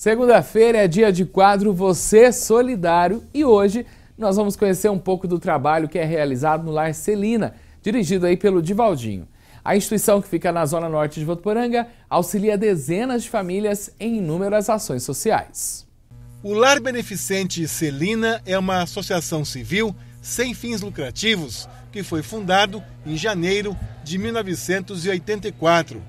Segunda-feira é dia de quadro Você Solidário e hoje nós vamos conhecer um pouco do trabalho que é realizado no Lar Celina, dirigido aí pelo Divaldinho. A instituição que fica na zona norte de Votuporanga auxilia dezenas de famílias em inúmeras ações sociais. O Lar Beneficente Celina é uma associação civil sem fins lucrativos que foi fundado em janeiro de 1984.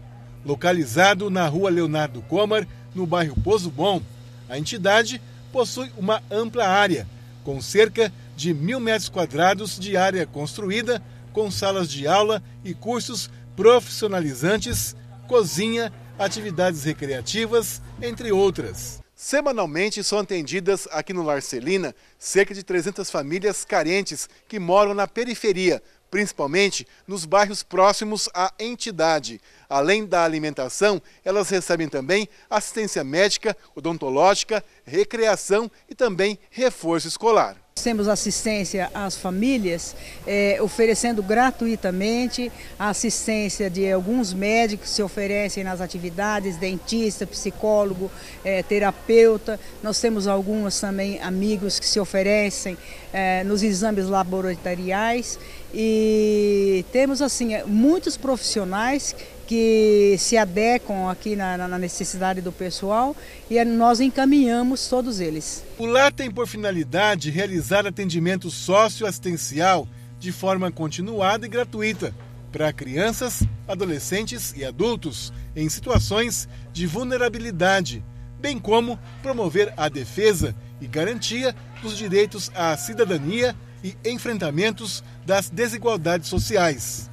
Localizado na rua Leonardo Comar, no bairro Pozo Bom, a entidade possui uma ampla área, com cerca de mil metros quadrados de área construída, com salas de aula e cursos profissionalizantes, cozinha, atividades recreativas, entre outras. Semanalmente são atendidas aqui no Larcelina cerca de 300 famílias carentes que moram na periferia, principalmente nos bairros próximos à entidade. Além da alimentação, elas recebem também assistência médica, odontológica, recreação e também reforço escolar. Temos assistência às famílias, é, oferecendo gratuitamente a assistência de alguns médicos que se oferecem nas atividades, dentista, psicólogo, é, terapeuta. Nós temos alguns também amigos que se oferecem é, nos exames laboratoriais e temos assim é, muitos profissionais que se adequam aqui na, na, necessidade do pessoal e é, nós encaminhamos todos eles. O LAR tem por finalidade realizar atendimento socioassistencial de forma continuada e gratuita para crianças, adolescentes e adultos em situações de vulnerabilidade, bem como promover a defesa e garantia dos direitos à cidadania e enfrentamentos das desigualdades sociais.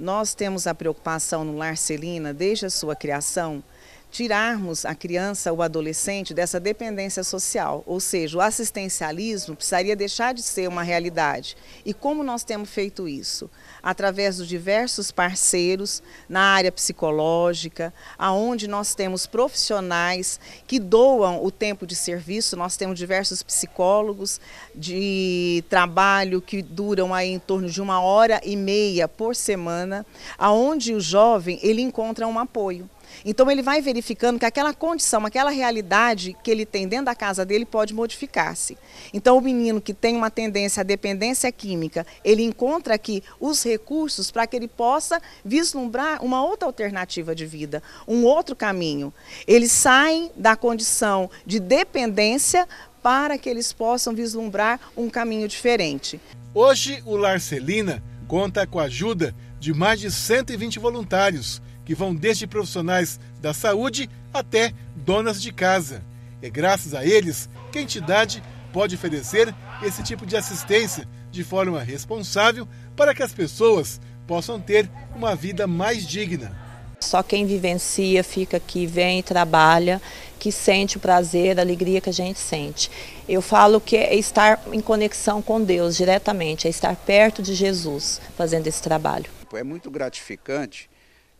Nós temos a preocupação no Lar Celina, desde a sua criação, tirarmos a criança ou adolescente dessa dependência social, ou seja, o assistencialismo precisaria deixar de ser uma realidade. E como nós temos feito isso? Através dos diversos parceiros na área psicológica, aonde nós temos profissionais que doam o tempo de serviço, nós temos diversos psicólogos de trabalho que duram aí em torno de uma hora e meia por semana, aonde o jovem ele encontra um apoio. Então ele vai verificando que aquela condição, aquela realidade que ele tem dentro da casa dele pode modificar-se. Então o menino que tem uma tendência à dependência química, ele encontra aqui os recursos para que ele possa vislumbrar uma outra alternativa de vida, um outro caminho. Eles saem da condição de dependência para que eles possam vislumbrar um caminho diferente. Hoje o Larcelina conta com a ajuda de mais de 120 voluntários que vão desde profissionais da saúde até donas de casa. É graças a eles que a entidade pode oferecer esse tipo de assistência de forma responsável para que as pessoas possam ter uma vida mais digna. Só quem vivencia, fica aqui, vem, trabalha, que sente o prazer, a alegria que a gente sente. Eu falo que é estar em conexão com Deus diretamente, é estar perto de Jesus fazendo esse trabalho. É muito gratificante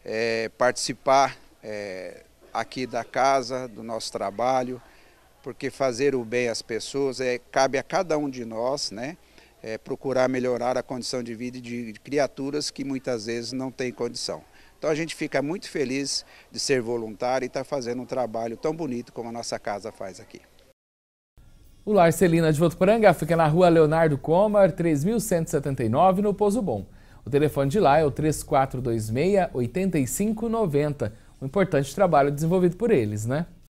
é, participar é, aqui da casa, do nosso trabalho, porque fazer o bem às pessoas é, cabe a cada um de nós, né? É, procurar melhorar a condição de vida de criaturas que muitas vezes não têm condição. Então a gente fica muito feliz de ser voluntário e estar tá fazendo um trabalho tão bonito como a nossa casa faz aqui. O Lar Celina de Votuporanga fica na rua Leonardo Comar, 3179, no Pouso Bom. O telefone de lá é o 3426 8590. Um importante trabalho desenvolvido por eles, né?